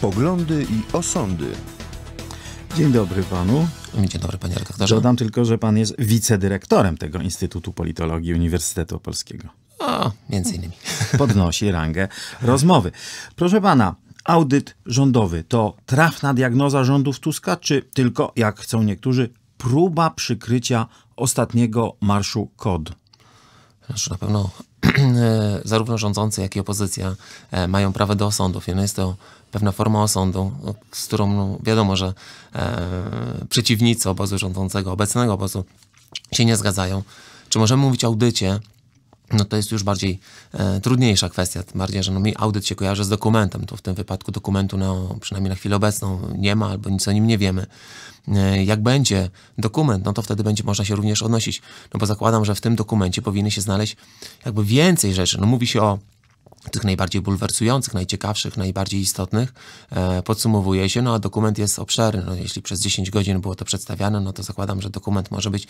Poglądy i osądy. Dzień dobry panu. Dzień dobry panie redaktorze. Dodam tylko, że pan jest wicedyrektorem tego Instytutu Politologii Uniwersytetu Opolskiego. A, między innymi. Podnosi rangę rozmowy. Proszę pana, audyt rządowy to trafna diagnoza rządów Tuska, czy tylko, jak chcą niektórzy, próba przykrycia ostatniego marszu KOD? Znaczy na pewno E, zarówno rządzący, jak i opozycja e, mają prawo do osądów. jest to pewna forma osądu, no, z którą no, wiadomo, że e, przeciwnicy obozu rządzącego, obecnego obozu się nie zgadzają. Czy możemy mówić o audycie no to jest już bardziej e, trudniejsza kwestia, tym bardziej, że no mi audyt się kojarzy z dokumentem, to w tym wypadku dokumentu no, przynajmniej na chwilę obecną nie ma albo nic o nim nie wiemy. E, jak będzie dokument, no to wtedy będzie można się również odnosić, no bo zakładam, że w tym dokumencie powinny się znaleźć jakby więcej rzeczy. No mówi się o tych najbardziej bulwersujących, najciekawszych, najbardziej istotnych, e, podsumowuje się, no a dokument jest obszerny. No, jeśli przez 10 godzin było to przedstawiane, no to zakładam, że dokument może być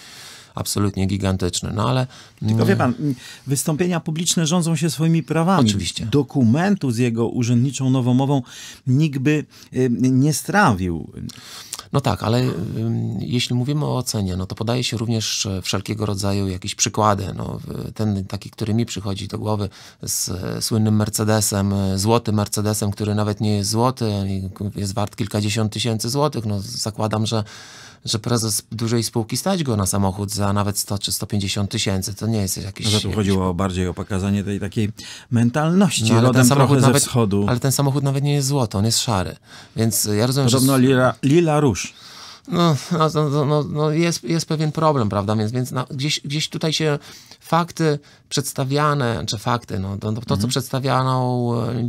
absolutnie gigantyczny. No ale... Tylko mm, wie pan, wystąpienia publiczne rządzą się swoimi prawami. Oczywiście. Dokumentu z jego urzędniczą nowomową nikt by y, nie strawił. No tak, ale y, jeśli mówimy o ocenie, no to podaje się również wszelkiego rodzaju jakieś przykłady. No, ten taki, który mi przychodzi do głowy z e, słynnym Mercedesem, e, złotym Mercedesem, który nawet nie jest złoty, jest wart kilkadziesiąt tysięcy złotych. No, zakładam, że że prezes dużej spółki stać go na samochód za nawet 100 czy 150 tysięcy. To nie jest jakiś... No tu chodziło jakiś... bardziej o pokazanie tej takiej mentalności no, ale rodem ze wschodu. Ale ten samochód nawet nie jest złoty, on jest szary. Więc ja rozumiem, Podobno że... lila, lila róż. No, no, no, no, jest, jest pewien problem, prawda? Więc, więc gdzieś, gdzieś tutaj się fakty przedstawiane, czy fakty, no, to, to mhm. co przedstawiano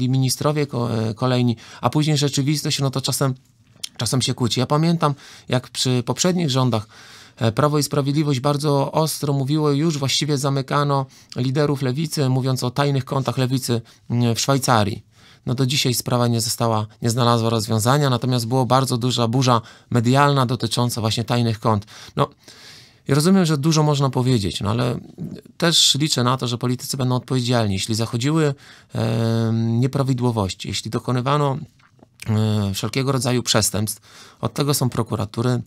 ministrowie kolejni, a później rzeczywistość, no to czasem czasem się kłóci. Ja pamiętam, jak przy poprzednich rządach e, Prawo i Sprawiedliwość bardzo ostro mówiło, już właściwie zamykano liderów lewicy, mówiąc o tajnych kontach lewicy w Szwajcarii. No do dzisiaj sprawa nie została, nie znalazła rozwiązania, natomiast była bardzo duża burza medialna dotycząca właśnie tajnych kont. No, ja rozumiem, że dużo można powiedzieć, no ale też liczę na to, że politycy będą odpowiedzialni. Jeśli zachodziły e, nieprawidłowości, jeśli dokonywano E, wszelkiego rodzaju przestępstw. Od tego są prokuratury,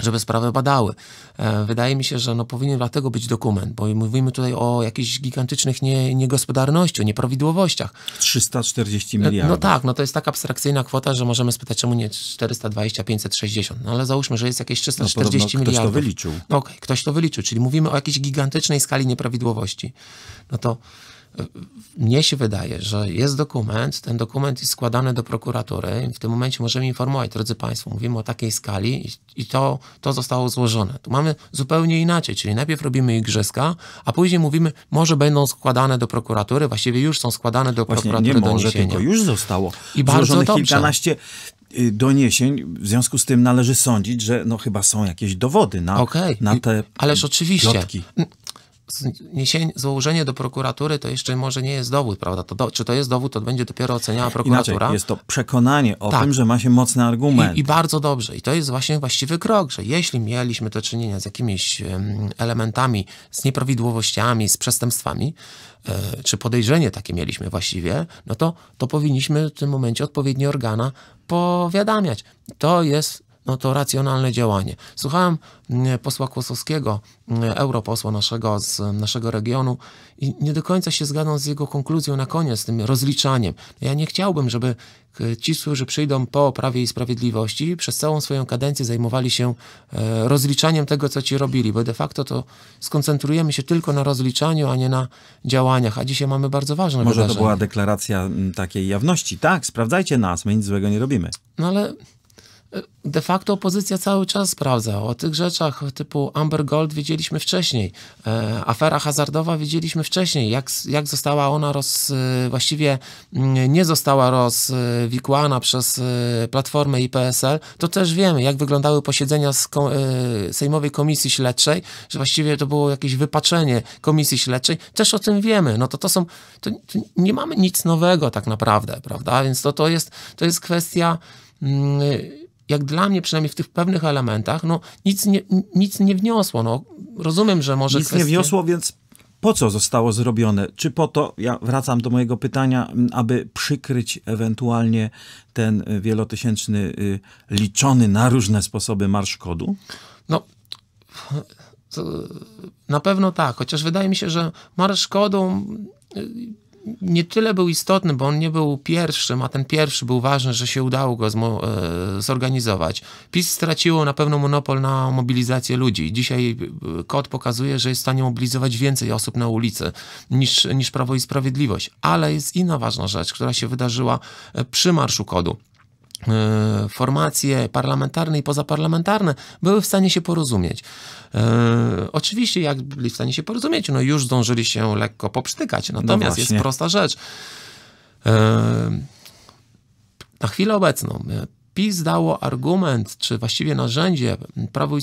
żeby sprawę badały. E, wydaje mi się, że no powinien dlatego być dokument, bo mówimy tutaj o jakichś gigantycznych nie, niegospodarności, o nieprawidłowościach. 340 e, no miliardów. No tak, no to jest tak abstrakcyjna kwota, że możemy spytać, czemu nie 420, 560, no ale załóżmy, że jest jakieś 340 no, miliardów. ktoś to wyliczył. No okej, okay, ktoś to wyliczył, czyli mówimy o jakiejś gigantycznej skali nieprawidłowości. No to mnie się wydaje, że jest dokument, ten dokument jest składany do prokuratury i w tym momencie możemy informować, drodzy Państwo, mówimy o takiej skali i, to, to zostało złożone. Tu mamy zupełnie inaczej, czyli najpierw robimy igrzyska, a później mówimy, może będą składane do prokuratury, właściwie już są składane do Właśnie, prokuratury nie może, doniesienia. tylko już zostało I bardzo dobrze. kilkanaście y, doniesień, w związku z tym należy sądzić, że no chyba są jakieś dowody na, okay. na te Ależ oczywiście. Plotki złożenie do prokuratury to jeszcze może nie jest dowód, prawda? To do, czy to jest dowód, to będzie dopiero oceniała prokuratura. Inaczej, jest to przekonanie o tak. tym, że ma się mocny argument. I, I, bardzo dobrze. I to jest właśnie właściwy krok, że jeśli mieliśmy do czynienia z jakimiś elementami, z nieprawidłowościami, z przestępstwami, e, czy podejrzenie takie mieliśmy właściwie, no to, to powinniśmy w tym momencie odpowiednie organa powiadamiać. To jest no to racjonalne działanie. Słuchałem mm, posła Kłosowskiego, mm, europosła naszego z naszego regionu i nie do końca się zgadzam z jego konkluzją na koniec, z tym rozliczaniem. Ja nie chciałbym, żeby e, ci, którzy przyjdą po Prawie i Sprawiedliwości, przez całą swoją kadencję zajmowali się e, rozliczaniem tego, co ci robili, bo de facto to skoncentrujemy się tylko na rozliczaniu, a nie na działaniach, a dzisiaj mamy bardzo ważne Może wydarzenie. to była deklaracja mm, takiej jawności. Tak, sprawdzajcie nas, my nic złego nie robimy. No ale de facto opozycja cały czas sprawdza. O tych rzeczach typu Amber Gold wiedzieliśmy wcześniej, e, afera hazardowa wiedzieliśmy wcześniej, jak, jak została ona roz, e, właściwie mm, nie została rozwikłana przez e, Platformę i PSL, to też wiemy, jak wyglądały posiedzenia z ko e, Sejmowej Komisji Śledczej, że właściwie to było jakieś wypaczenie Komisji Śledczej, też o tym wiemy. No to to są, to, to nie mamy nic nowego tak naprawdę, prawda? Więc to, to, jest, to jest kwestia... Mm, jak dla mnie, przynajmniej w tych pewnych elementach, no nic nie, nic nie wniosło. No, rozumiem, że może. Nic kwestie... nie wniosło, więc po co zostało zrobione? Czy po to, ja wracam do mojego pytania, aby przykryć ewentualnie ten y, wielotysięczny, y, liczony na różne sposoby marsz kodu? No. Na pewno tak, chociaż wydaje mi się, że marsz kodu y, nie tyle był istotny, bo on nie był pierwszym, a ten pierwszy był ważny, że się udało go e, zorganizować. PiS straciło na pewno monopol na mobilizację ludzi. Dzisiaj e, KOD pokazuje, że jest w stanie mobilizować więcej osób na ulicy niż, niż Prawo i Sprawiedliwość. Ale jest inna ważna rzecz, która się wydarzyła e, przy Marszu KODu. E, formacje parlamentarne i pozaparlamentarne były w stanie się porozumieć. E, oczywiście, jak byli w stanie się porozumieć, no już zdążyli się lekko poprztykać. No Natomiast no jest prosta rzecz. E, na chwilę obecną e, PiS dało argument, czy właściwie narzędzie prawo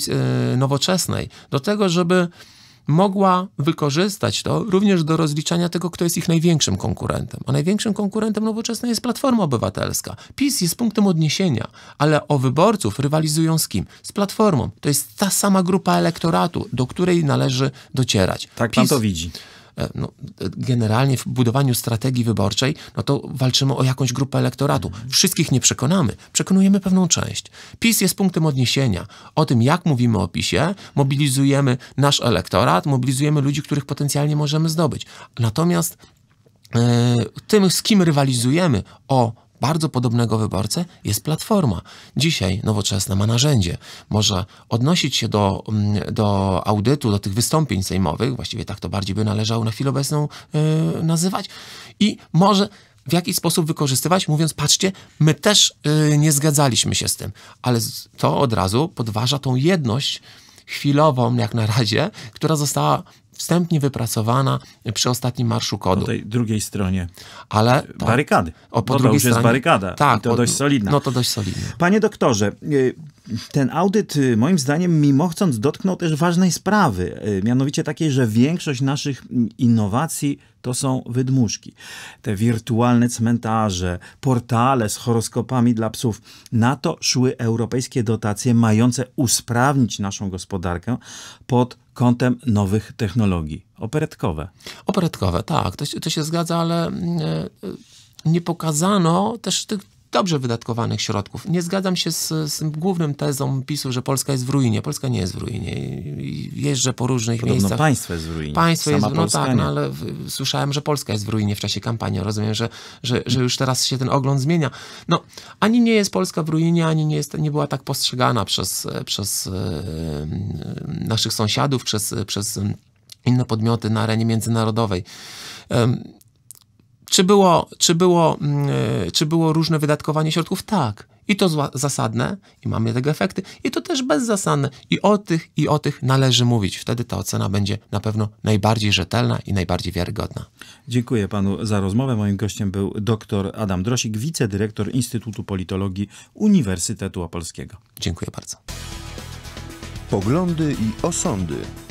e, nowoczesnej do tego, żeby mogła wykorzystać to również do rozliczania tego, kto jest ich największym konkurentem. A największym konkurentem nowoczesnej jest Platforma Obywatelska. PiS jest punktem odniesienia, ale o wyborców rywalizują z kim? Z Platformą. To jest ta sama grupa elektoratu, do której należy docierać. Tak PiS, pan to widzi. E, no, e, generalnie w budowaniu strategii wyborczej, no to walczymy o jakąś grupę elektoratu. Wszystkich nie przekonamy, przekonujemy pewną część. PiS jest punktem odniesienia. O tym, jak mówimy o PiSie, mobilizujemy nasz elektorat, mobilizujemy ludzi, których potencjalnie możemy zdobyć. Natomiast e, tym, z kim rywalizujemy o bardzo podobnego wyborcę jest platforma. Dzisiaj nowoczesna ma narzędzie. Może odnosić się do, mm, do audytu, do tych wystąpień sejmowych, właściwie tak to bardziej by należało na chwilę obecną yy, nazywać, i może w jaki sposób wykorzystywać, mówiąc, patrzcie, my też yy, nie zgadzaliśmy się z tym, ale to od razu podważa tą jedność chwilową, jak na razie, która została wstępnie wypracowana przy ostatnim marszu kodu. Po tej drugiej stronie. Ale tak, barykady. O, po Dodał, drugiej stronie jest barykada. Tak, to dość solidna. No to dość solidne. Panie doktorze, e, ten audyt y, moim zdaniem mimo chcąc dotknął też ważnej sprawy, y, mianowicie takiej, że większość naszych innowacji to są wydmuszki. Te wirtualne cmentarze, portale z horoskopami dla psów. Na to szły europejskie dotacje mające usprawnić naszą gospodarkę pod kątem nowych technologii. Operetkowe. Operetkowe, tak. To, to się zgadza, ale mm, y, nie pokazano też tych dobrze wydatkowanych środków. Nie zgadzam się z, z głównym tezą PiSu, że Polska jest w ruinie. Polska nie jest w ruinie. Jeżdżę po różnych Podobno miejscach. państwo jest w ruinie. Państwo Sama jest, no Polska no tak, no, ale słyszałem, że Polska jest w ruinie w czasie kampanii. Rozumiem, że, że, że już teraz się ten ogląd zmienia. No, ani nie jest Polska w ruinie, ani nie, jest, nie była tak postrzegana przez, przez e, naszych sąsiadów, przez, przez inne podmioty na arenie międzynarodowej. E, czy było, czy było, mm, e, czy było różne wydatkowanie środków? Tak. I to zła, zasadne, i mamy tego efekty, i to też bezzasadne. I o tych, i o tych należy mówić. Wtedy ta ocena będzie na pewno najbardziej rzetelna i najbardziej wiarygodna. Dziękuję panu za rozmowę. Moim gościem był dr Adam Drosik, wicedyrektor Instytutu Politologii Uniwersytetu Opolskiego. Dziękuję bardzo. Poglądy i osądy.